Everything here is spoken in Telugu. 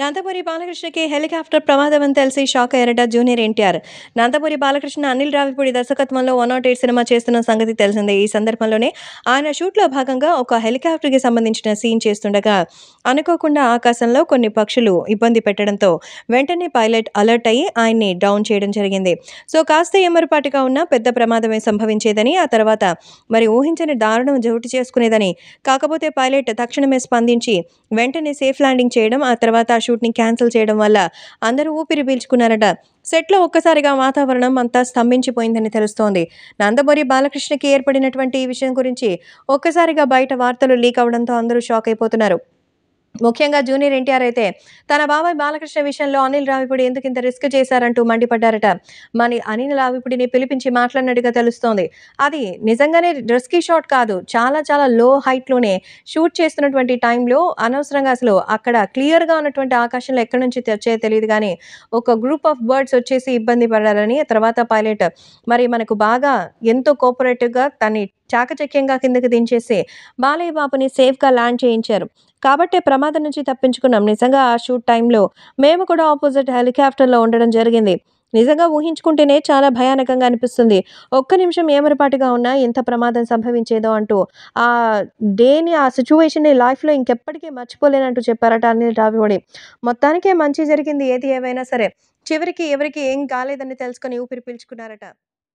నందపురి బాలకృష్ణకి హెలికాప్టర్ ప్రమాదం తెలిసి షాక్ అయ్యారట జూనియర్ ఎన్టీఆర్ నందపురి బాలకృష్ణ అనిల్ రావిపూడి దర్శకత్వంలో వన్ నాట్ ఎయిట్ సినిమా చేస్తున్న సంగతి తెలిసిందే ఈ సందర్భంలోనే ఆయన షూట్లో భాగంగా ఒక హెలికాప్టర్కి సంబంధించిన సీన్ చేస్తుండగా అనుకోకుండా ఆకాశంలో కొన్ని పక్షులు ఇబ్బంది పెట్టడంతో వెంటనే పైలట్ అలర్ట్ అయ్యి ఆయన్ని డౌన్ చేయడం జరిగింది సో కాస్త ఎమ్మరపాటుగా ఉన్న పెద్ద ప్రమాదమే సంభవించేదని ఆ తర్వాత మరి ఊహించని దారుణం జోటు చేసుకునేదని కాకపోతే పైలట్ తక్షణమే స్పందించి వెంటనే సేఫ్ ల్యాండింగ్ చేయడం ఆ తర్వాత షూట్ని క్యాన్సిల్ చేయడం వల్ల అందరూ ఊపిరి పీల్చుకున్నారట సెట్లో ఒక్కసారిగా వాతావరణం అంతా స్తంభించిపోయిందని తెలుస్తోంది నందమూరి బాలకృష్ణకి ఏర్పడినటువంటి ఈ విషయం గురించి ఒక్కసారిగా బయట వార్తలు లీక్ అవడంతో అందరూ షాక్ అయిపోతున్నారు ముఖ్యంగా జూనియర్ ఎన్టీఆర్ అయితే తన బాబాయ్ బాలకృష్ణ విషయంలో అనిల్ రావిపూడి ఎందుకు ఇంత రిస్క్ చేశారంటూ మండిపడ్డారట మరి అనిల్ రావిపూడిని పిలిపించి మాట్లాడినట్టుగా తెలుస్తోంది అది నిజంగానే రిస్కి షాట్ కాదు చాలా చాలా లో హైట్లోనే షూట్ చేస్తున్నటువంటి టైంలో అనవసరంగా అసలు అక్కడ క్లియర్గా ఉన్నటువంటి ఆకాశంలో ఎక్కడి నుంచి తెచ్చే తెలియదు కానీ ఒక గ్రూప్ ఆఫ్ బర్డ్స్ వచ్చేసి ఇబ్బంది పడారని తర్వాత పైలట్ మరి మనకు బాగా ఎంతో కోఆపరేటివ్గా తన్ని చాకచక్యంగా కిందకి దించేసి బాలయ్య బాబుని సేఫ్గా ల్యాండ్ చేయించారు కాబట్టే ప్రమాదం నుంచి తప్పించుకున్నాం నిజంగా ఆ షూట్ టైంలో మేము కూడా ఆపోజిట్ హెలికాప్టర్లో ఉండడం జరిగింది నిజంగా ఊహించుకుంటేనే చాలా భయానకంగా అనిపిస్తుంది ఒక్క నిమిషం ఏమరపాటుగా ఉన్నా ఎంత ప్రమాదం సంభవించేదో అంటూ ఆ డేని ఆ సిచ్యువేషన్ని లైఫ్లో ఇంకెప్పటికీ మర్చిపోలేనంటూ చెప్పారట అనిల్ రావిడి మొత్తానికే మంచి జరిగింది ఏది ఏమైనా సరే చివరికి ఎవరికి ఏం కాలేదని తెలుసుకొని ఊపిరి పీల్చుకున్నారట